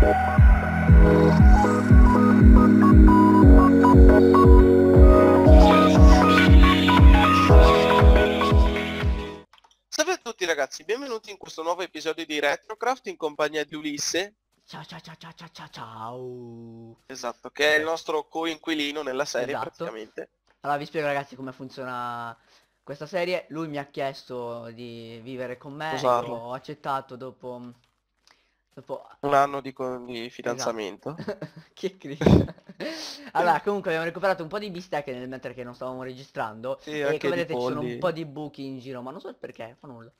Salve a tutti ragazzi, benvenuti in questo nuovo episodio di Retrocraft in compagnia di Ulisse Ciao ciao ciao ciao ciao ciao Esatto, che è il nostro coinquilino nella serie esatto. praticamente Allora vi spiego ragazzi come funziona questa serie Lui mi ha chiesto di vivere con me Usarlo. Esatto. Ho accettato dopo Dopo... Un anno di, di esatto. fidanzamento. Esatto. che critica. allora, comunque abbiamo recuperato un po' di bistecche nel mentre che non stavamo registrando. Sì, e come vedete ci sono un po' di buchi in giro, ma non so il perché, fa nulla.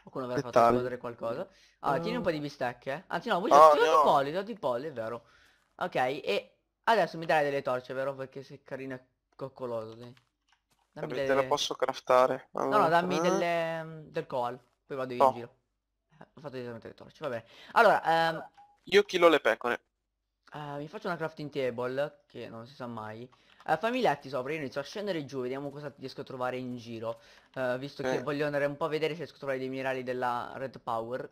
Qualcuno avrà fatto esplodere qualcosa. Allora, mm. tieni un po' di bistecche. Eh. Anzi no, voi oh, ti no. polli, ti ho di polli, è vero. Ok, e adesso mi dai delle torce, vero? Perché sei carino e coccoloso, sì. Dammi Vabbè, delle... la posso craftare. Allora. No, no, dammi eh. delle... Mm, del coal, poi vado io oh. in giro. Ho fatto direttamente le torce, vabbè. Allora, ehm, Io chilo le pecore. eh, mi faccio una crafting table, che non si sa mai. Eh, fammi i letti sopra, io inizio a scendere giù, vediamo cosa riesco a trovare in giro. Eh, visto che eh. voglio andare un po' a vedere se riesco a trovare dei minerali della Red Power.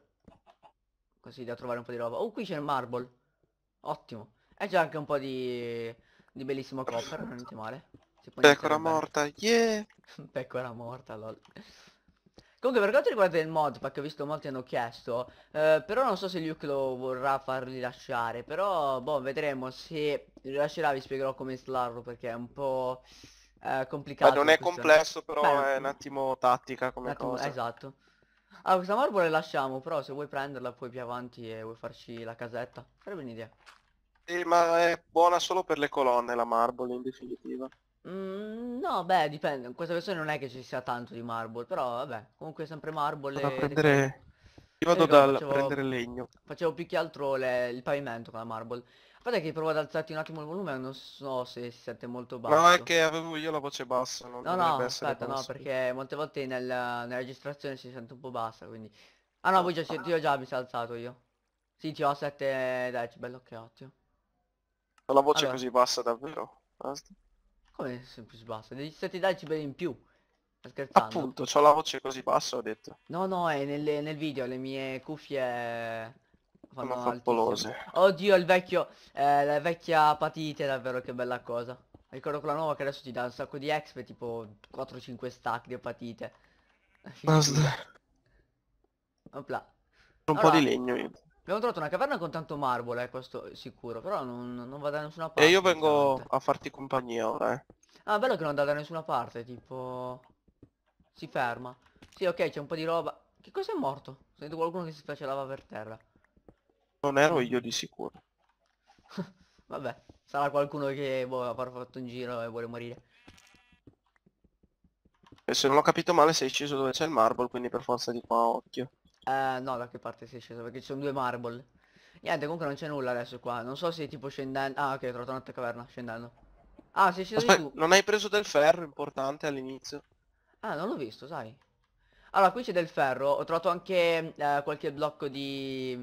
Così da trovare un po' di roba. Oh, qui c'è il marble. Ottimo. E c'è anche un po' di, di bellissimo copper, non è niente male. Pecora morta, yeah! Pecora morta, lol. Comunque per quanto riguarda il modpack, ho visto molti hanno chiesto, eh, però non so se Luke lo vorrà far rilasciare, però boh, vedremo se rilascerà, vi spiegherò come installarlo perché è un po' eh, complicato. Ma non è complesso però Beh, è un mm. attimo tattica come attimo, cosa. Esatto. Allora questa marbola la lasciamo, però se vuoi prenderla poi più avanti e vuoi farci la casetta, sarebbe un'idea. Sì, ma è buona solo per le colonne la marble in definitiva. Mm, no, beh, dipende. In questa versione non è che ci sia tanto di marble, però vabbè, comunque è sempre marble. Vado e... a prendere... Io vado eh, dal prendere legno. Facevo più che altro le... il pavimento con la marble. Guarda che provo ad alzarti un attimo il volume, non so se si sente molto basso. No, è che avevo io la voce bassa, non No, no, aspetta, no, perché molte volte nel... nella registrazione si sente un po' bassa, quindi... Ah no, voi già, ah. io già mi sono alzato io. Sì, ti ho a 7 decibel, ok, ottimo. La voce allora. così bassa davvero? Basta. Come sei più basso? Devi 7 decibel in più. Scherzando. Appunto, c'ho la voce così bassa, ho detto. No, no, è nelle, nel video, le mie cuffie fanno fappolose. Oddio, il vecchio, eh, la vecchia patite, davvero che bella cosa. Ricordo quella nuova che adesso ti dà un sacco di exp, tipo 4-5 stack di apatite. Basta. Opla. Un allora, po' di legno io. Abbiamo trovato una caverna con tanto marble, eh, questo è sicuro, però non, non va da nessuna parte. E io vengo a farti compagnia ora, eh. Ah, bello che non andava da nessuna parte, tipo... Si ferma. Sì, ok, c'è un po' di roba. Che cos'è morto? Sento qualcuno che si facelava per terra. Non ero io di sicuro. Vabbè, sarà qualcuno che boh, avrà fatto un giro e vuole morire. E se non ho capito male sei sceso dove c'è il marble, quindi per forza di qua occhio. Eh, no, da che parte sei sceso? Perché ci sono due marble. Niente, comunque non c'è nulla adesso qua. Non so se tipo scendendo... Ah, ok, ho trovato un'altra caverna, scendendo. Ah, sei sceso Aspetta, Non hai preso del ferro, importante, all'inizio. Ah, non l'ho visto, sai. Allora, qui c'è del ferro. Ho trovato anche eh, qualche blocco di...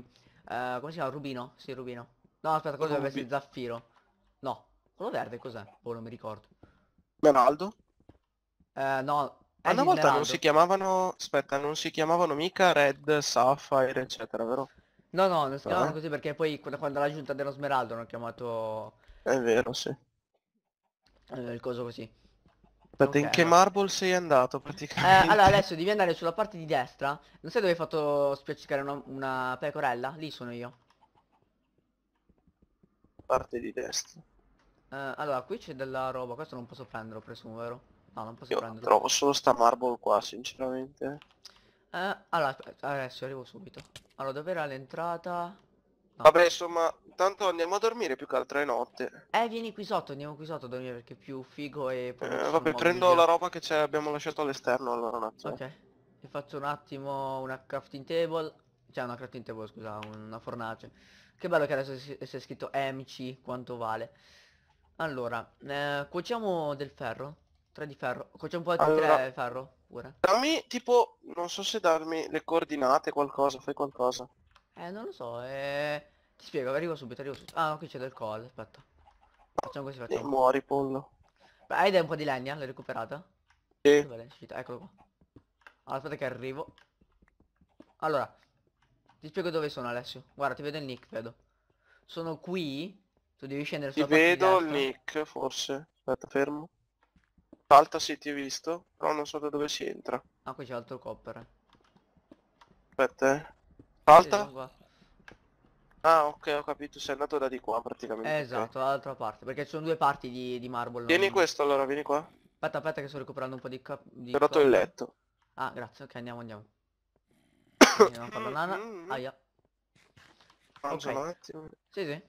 Eh, come si chiama? Rubino? Sì, rubino. No, aspetta, quello dovrebbe essere zaffiro. No. Quello verde cos'è? Oh, non mi ricordo. Meraldo? Eh, no, ma una volta non si chiamavano... Aspetta, non si chiamavano mica Red, Sapphire, eccetera, vero? No, no, non si eh? chiamavano eh? così perché poi quando la giunta dello smeraldo hanno chiamato... È vero, sì. Eh, il coso così. Aspetta, okay, in che no. marble sei andato eh, praticamente? Eh, allora adesso devi andare sulla parte di destra. Non sai dove hai fatto spiaccicare una, una pecorella? Lì sono io. Parte di destra. Eh, allora, qui c'è della roba, questo non posso prenderlo, presumo, vero? No, non posso Io prenderlo. trovo solo sta marble qua, sinceramente. Eh, allora, adesso arrivo subito. Allora, dov'era l'entrata? No. Vabbè, insomma, tanto andiamo a dormire più che altro è notte. Eh, vieni qui sotto, andiamo qui sotto a dormire perché è più figo e... Eh, vabbè, prendo la roba che abbiamo lasciato all'esterno allora un attimo. Ok. Ti faccio un attimo una crafting table. Cioè, una crafting table, scusa, una fornace. Che bello che adesso si è scritto MC, quanto vale. Allora, eh, cuociamo del ferro. 3 di ferro. C'è un po' di allora, 3 ferro pure. Dammi tipo, non so se darmi le coordinate, qualcosa, fai qualcosa. Eh, non lo so, eh... Ti spiego, arrivo subito, arrivo subito. Ah, qui c'è del coal, aspetta. Facciamo così, facciamo. E muori, pollo. Beh, hai dai un po' di legna, l'hai recuperata? Sì. Vale, eccolo qua. Allora, aspetta che arrivo. Allora, ti spiego dove sono Alessio. Guarda, ti vedo il nick, vedo. Sono qui. Tu devi scendere sulla Ti vedo il nick, forse. Aspetta, fermo. Salta sì, ti ho visto, però non so da dove si entra. Ah, qui c'è altro copper. Aspetta, eh. Salta? Sì, ah, ok, ho capito, sei andato da di qua praticamente. esatto, dall'altra parte, perché ci sono due parti di, di marble. Vieni non... questo allora, vieni qua. Aspetta, aspetta che sto recuperando un po' di... Cap di ho dato il letto. Ah, grazie, ok, andiamo, andiamo. andiamo a mm, mm, mm. Aia. Mangio okay. un attimo. Sì, sì.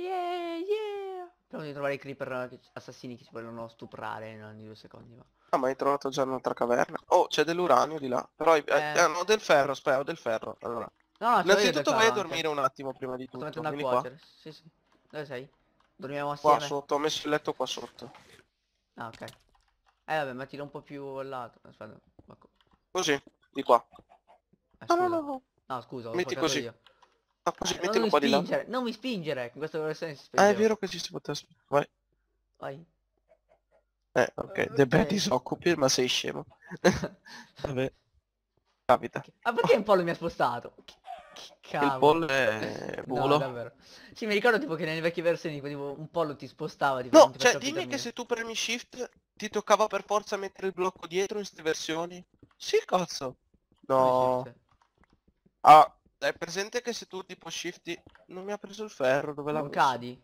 Yeah, yeah. Speriamo di trovare i creeper assassini che si vogliono stuprare in ogni due secondi, ma... Ah, ma hai trovato già un'altra caverna? Oh, c'è dell'uranio di là. Però eh... Eh, ho eh, del ferro, aspetta, ho del ferro. Allora. No, no, Innanzitutto vai a dormire un attimo prima di tutto. Sto mettendo a Sì, sì. Dove sei? Dormiamo assieme. Qua sotto, ho messo il letto qua sotto. Ah, ok. Eh vabbè, ma tira un po' più al lato. Aspetta. Così, di qua. Eh, no, no, no. No, scusa, ho Metti così. Io. Ma ah, così eh, mettilo qua di là. Non mi spingere, in questo versione si Ah, è vero che ci si poteva spingere. Vai. Vai. Eh, ok, eh, okay. Debra disoccupi, ma sei scemo. Vabbè. Capita. Ma ah, perché il pollo mi ha spostato? Che, che cavolo. Il pollo è bulo. No, davvero. Sì, mi ricordo tipo che nelle vecchie versioni tipo, tipo un pollo ti spostava. Tipo, no, cioè dimmi che se tu premi shift ti toccava per forza mettere il blocco dietro in queste versioni. Sì, cazzo. No. Ah, hai presente che se tu tipo shifti... Non mi ha preso il ferro, dove l'ha cadi?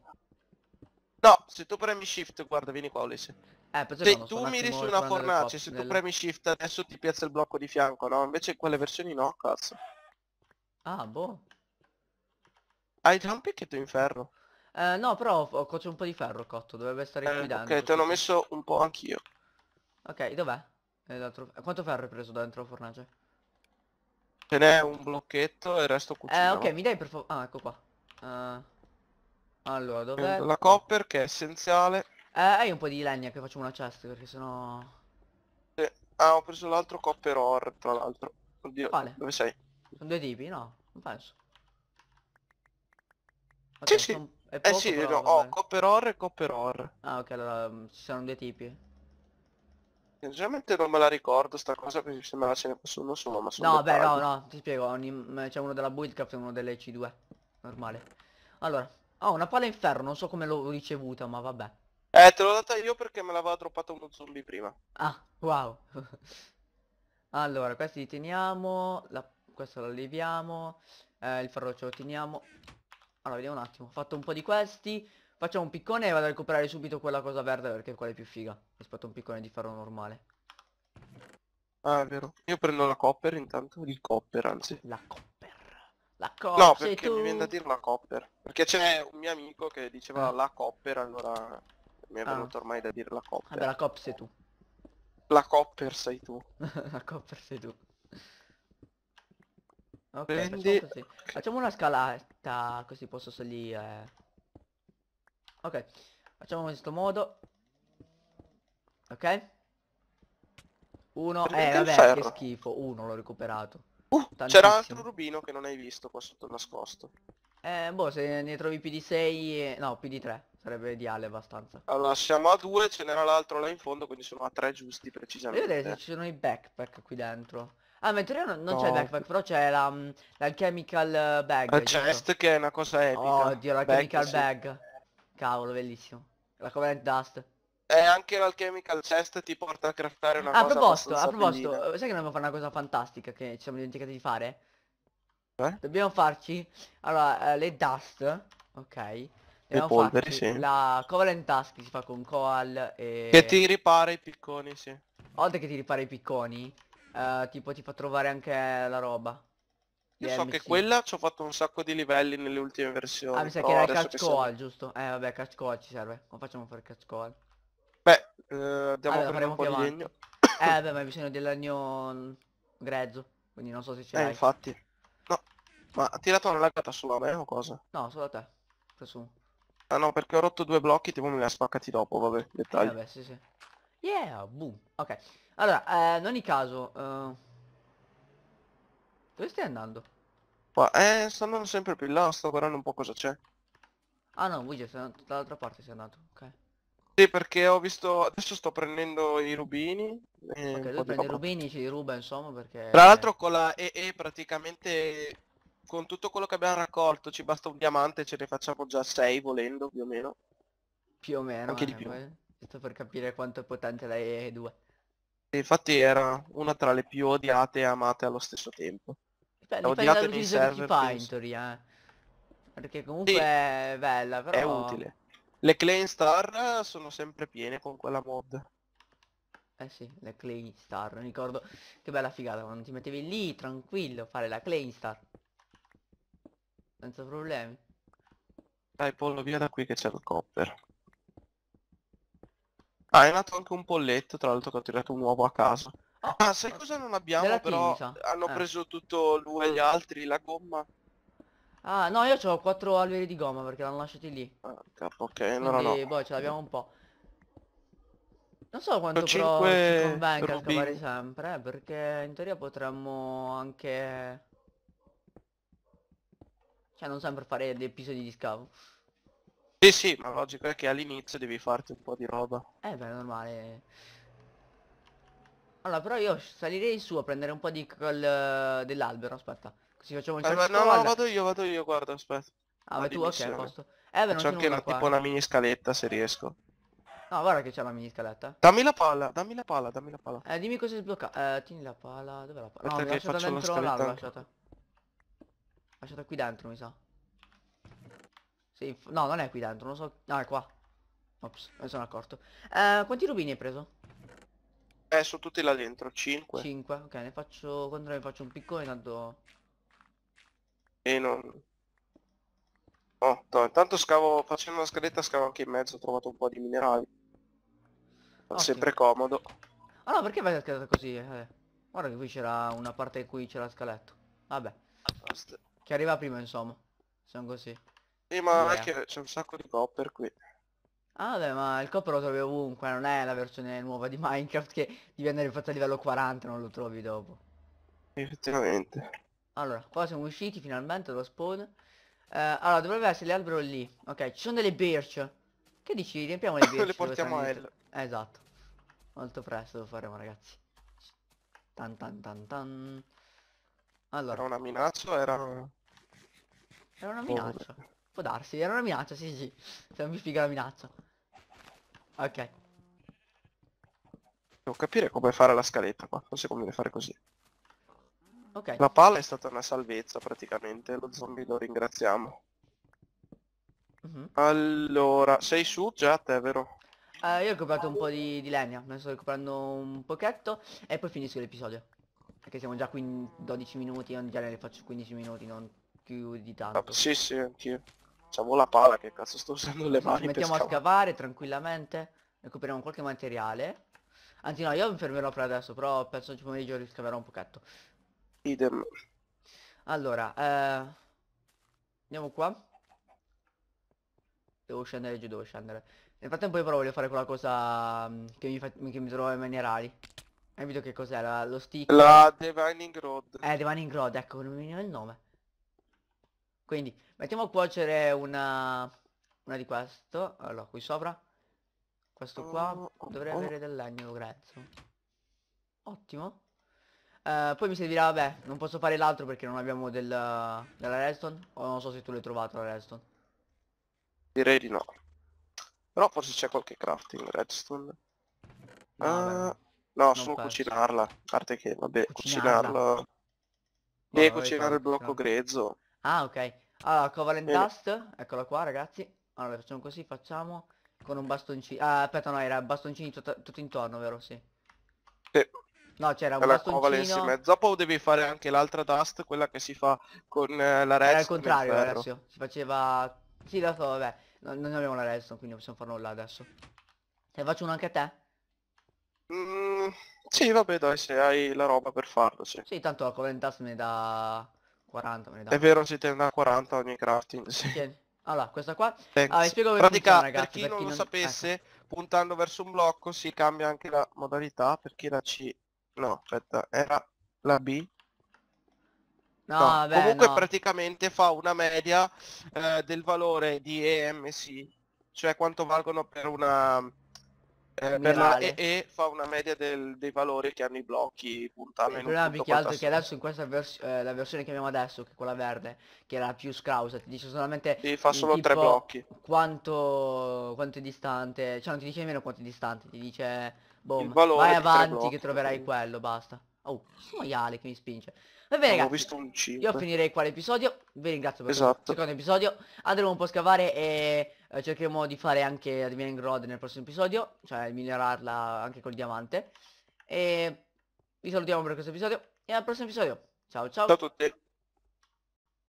No, se tu premi shift, guarda, vieni qua Ulisse. Eh, se tu miri su una fornace, se tu nel... premi shift adesso ti piazza il blocco di fianco, no? Invece quelle versioni no, cazzo. Ah, boh. Hai già un picchetto in ferro? Eh, no, però ho cotto un po' di ferro cotto, dovrebbe stare eh, qui Ok, te l'ho messo un po' anch'io. Ok, dov'è? Quanto ferro hai preso dentro la fornace? Ce n'è un blocchetto e il resto eh, cucina. Eh, ok, mi dai per favore... Ah, ecco qua. Uh, allora, dov'è? La copper che è essenziale. Eh, hai un po' di legna che facciamo una chest perché sennò... Eh, ah, ho preso l'altro copper ore, tra l'altro. Oddio, Quale? dove sei? Sono due tipi, no? Non penso. Okay, sì, sì. Eh, poco, eh sì, però, no, ho oh, copper ore e copper ore. Ah, ok, allora mm, ci sono due tipi. Sinceramente non me la ricordo sta cosa perché sembrava ce ne fosse uno solo ma sono No beh no no ti spiego ogni... Mm, c'è uno della buildcraft e uno delle C2 Normale Allora ho oh, una palla in ferro non so come l'ho ricevuta ma vabbè Eh te l'ho data io perché me l'aveva droppato uno zombie prima Ah wow Allora questi li teniamo la... Questo lo leviamo eh, Il ferro ce lo teniamo Allora vediamo un attimo ho fatto un po' di questi Facciamo un piccone e vado a recuperare subito quella cosa verde perché quella è più figa rispetto a un piccone di ferro normale. Ah, è vero. Io prendo la copper intanto, il copper anzi. La copper. La copper. No, perché tu... mi viene da dire la copper. Perché c'è un mio amico che diceva ah. la copper, allora mi è ah. venuto ah. ormai da dire la copper. Vabbè, la copper sei tu. La copper sei tu. la copper sei tu. Ok, Prendi... facciamo, Facciamo una scalata così posso salire. Ok, facciamo in questo modo. Ok? Uno, eh vabbè, che schifo, uno l'ho recuperato. Uh, c'era un altro rubino che non hai visto qua sotto nascosto. Eh, boh, se ne trovi più di 6, eh, no, più di 3, sarebbe ideale abbastanza. Allora, siamo a 2, ce n'era l'altro là in fondo, quindi sono a 3 giusti precisamente. Vedete se ci sono i backpack qui dentro. Ah, ma in teoria non, non no. c'è il backpack, però c'è la, mm, l'alchemical eh, bag. La chest che è una cosa epica. oddio, l'alchemical bag. Sì. bag. Cavolo, bellissimo. La Covenant Dust. E anche l'Alchemical Chest ti porta a craftare una ah, a cosa proposito, A proposito, bellina. sai che dobbiamo fare una cosa fantastica che ci siamo dimenticati di fare? Eh? Dobbiamo farci, allora, eh, le Dust, ok? Dobbiamo polveri, sì. la Covenant Dust che si fa con Coal e... Che ti ripara i picconi, sì. Oltre che ti ripara i picconi, eh, tipo ti fa trovare anche la roba. Io so che quella ci ho fatto un sacco di livelli nelle ultime versioni. Ah, mi sa che era il catch call, sei... giusto? Eh vabbè, catch call ci serve. Come facciamo a fare catch call? Beh, eh, andiamo allora, a prendere un po' di legno. Eh beh, ma hai bisogno del legno grezzo, quindi non so se c'è. Eh, infatti. No, ma ha tirato una lagata solo a me o cosa? No, solo a te, presumo. Ah no, perché ho rotto due blocchi, tipo me li ha spaccati dopo, vabbè, eh, dettagli. Eh, vabbè, sì, sì. Yeah, boom. Ok. Allora, eh, in ogni caso... Uh... Dove stai andando? Qua, eh, sto andando sempre più in là, sto guardando un po' cosa c'è. Ah no, Luigi, sei andato dall'altra parte, sei andato, ok. Sì, perché ho visto... Adesso sto prendendo i rubini. Eh, ok, lui prende i rubini, ci ruba, insomma, perché... Tra l'altro con la EE praticamente... Con tutto quello che abbiamo raccolto ci basta un diamante, ce ne facciamo già 6 volendo, più o meno. Più o meno, Anche eh, di più. Questo per capire quanto è potente la e 2 Infatti era una tra le più odiate e amate allo stesso tempo. Cioè, dipende, dipende dal user chi fa in teoria. Eh. Perché comunque sì, è bella, però... È utile. Le Clan Star sono sempre piene con quella mod. Eh sì, le Clan Star, ricordo che bella figata quando ti mettevi lì tranquillo fare la Clan Star. Senza problemi. Dai pollo via da qui che c'è il copper. Ah, è nato anche un polletto, tra l'altro che ho tirato un uovo a casa Oh, ah, sai cosa non abbiamo però? Tinta. Hanno eh. preso tutto lui e gli altri, la gomma. Ah, no, io ho quattro alberi di gomma perché l'hanno lasciati lì. Ah, capo, ok, Quindi, no, no. Boh, poi ce l'abbiamo un po'. Non so quanto però ci convenga scavare sempre, eh, perché in teoria potremmo anche... Cioè non sempre fare dei episodi di scavo. Sì, sì, ma logico è che all'inizio devi farti un po' di roba. Eh, beh, normale. Allora, però io salirei su a prendere un po' di quel, dell'albero, aspetta. Così facciamo un eh, ma, No, no, vado io, vado io, guarda, aspetta. Ah, ma tu, ok, a posto. Eh, beh, c'è anche una, qua. tipo una mini scaletta, se riesco. No, guarda che c'è la mini scaletta. Dammi la palla, dammi la palla, dammi la palla. Eh, dimmi cosa sblocca. Eh, tieni la palla, dov'è la palla? Aspetta no, mi lasciata dentro l'albero, lasciata. Lasciata qui dentro, mi sa. Sì, no, non è qui dentro, non so... No, è qua. Ops, me sono accorto. Eh, quanti rubini hai preso? Eh, sono tutti là dentro, 5. 5, ok, ne faccio... Quando ne faccio un piccone tanto... E non... Oh, no, intanto scavo, facendo una scaletta scavo anche in mezzo, ho trovato un po' di minerali. Fa sempre comodo. Ah perché vai a scaletta così? Eh, guarda che qui c'era una parte in cui c'era scaletto. Vabbè. Basta. Che arriva prima, insomma. Siamo così. Sì, ma anche c'è un sacco di copper qui. Ah vabbè ma il copper lo trovi ovunque, non è la versione nuova di Minecraft che devi andare fatta a livello 40 non lo trovi dopo. Effettivamente. Allora, qua siamo usciti finalmente dallo spawn. Eh, allora, dovrebbe essere l'albero lì. Ok, ci sono delle birce. Che dici? Riempiamo le birce. le portiamo a L. Esatto. Molto presto lo faremo ragazzi. Tan tan tan tan. Allora. Era una minaccia era... Era una boh, minaccia. Può darsi, era una minaccia, sì sì. mi figa la minaccia. Ok. Devo capire come fare la scaletta qua, forse conviene fare così. Ok. La palla è stata una salvezza praticamente, lo zombie lo ringraziamo. Mm -hmm. Allora, sei su già te, vero? Uh, io ho comprato un po' di, di legna, ne sto recuperando un pochetto e poi finisco l'episodio. Perché siamo già qui in 12 minuti, io in ne faccio 15 minuti, non più di tanto. Ah, sì, sì, anch'io. C'avevo la pala che cazzo sto usando le mani. Ci mettiamo a scavare tranquillamente, recuperiamo qualche materiale. Anzi no, io mi fermerò per adesso, però penso oggi pomeriggio riscaverò un pochetto. Idem. Allora, eh... andiamo qua. Devo scendere giù, devo scendere. Nel frattempo io però voglio fare quella cosa mm, che mi, fa... che mi trova i minerali. Hai visto che cos'era? Lo stick? La Divining Road. Eh, Divining Road, ecco, non mi veniva il nome. Quindi, Mettiamo a cuocere una, una di questo. Allora, qui sopra. Questo qua oh, oh, dovrei oh. avere del legno, grezzo. Ottimo. Uh, poi mi servirà, vabbè, non posso fare l'altro perché non abbiamo del, della redstone. O non so se tu l'hai trovato la redstone. Direi di no. Però forse c'è qualche crafting redstone. No, ah, no solo penso. cucinarla. A parte che, vabbè, cucinarla. cucinarla. Devi cucinare il blocco grezzo. Ah, ok. Allora, Cover and Dust, eccola qua ragazzi. Allora, facciamo così, facciamo con un bastoncino. Ah, aspetta, no, era bastoncini tutto, tutto intorno, vero? Sì. sì. No, c'era un bastoncino. Dopo devi fare anche l'altra dust, quella che si fa con eh, la redstone. Era il contrario adesso. Si faceva... Sì, dato, vabbè. No, non abbiamo la redstone, quindi possiamo farlo là adesso. Te faccio uno anche a te? Mm, sì, vabbè, dai, se hai la roba per farlo, sì. Sì, tanto la cover and dust me da... 40 me ne dai. È vero, si tende a 40 ogni crafting, sì. Tieni. Allora, questa qua... Thanks. Ah, vi spiego Pratica, funziona, ragazzi. Per chi, per chi non, non lo ecco. sapesse, ecco. puntando verso un blocco si cambia anche la modalità, perché la C... No, aspetta, era la B. No, no. Vabbè, Comunque no. praticamente fa una media eh, del valore di EMC, cioè quanto valgono per una eh, per la EE fa una media del, dei valori che hanno i blocchi puntati il problema più che altro è che adesso in questa vers eh, la versione che abbiamo adesso che è quella verde che era più scrausa ti dice solamente sì, fa solo tre blocchi quanto, quanto è distante cioè non ti dice nemmeno quanto è distante ti dice boh vai avanti che troverai quello basta Oh, questo maiale che mi spinge. Va bene, ragazzi. visto un Io finirei qua l'episodio. Vi ringrazio per esatto. il secondo episodio. Andremo un po' a scavare e eh, cercheremo di fare anche la Divine Road nel prossimo episodio. Cioè migliorarla anche col diamante. E vi salutiamo per questo episodio. E al prossimo episodio. Ciao ciao. Ciao a tutti.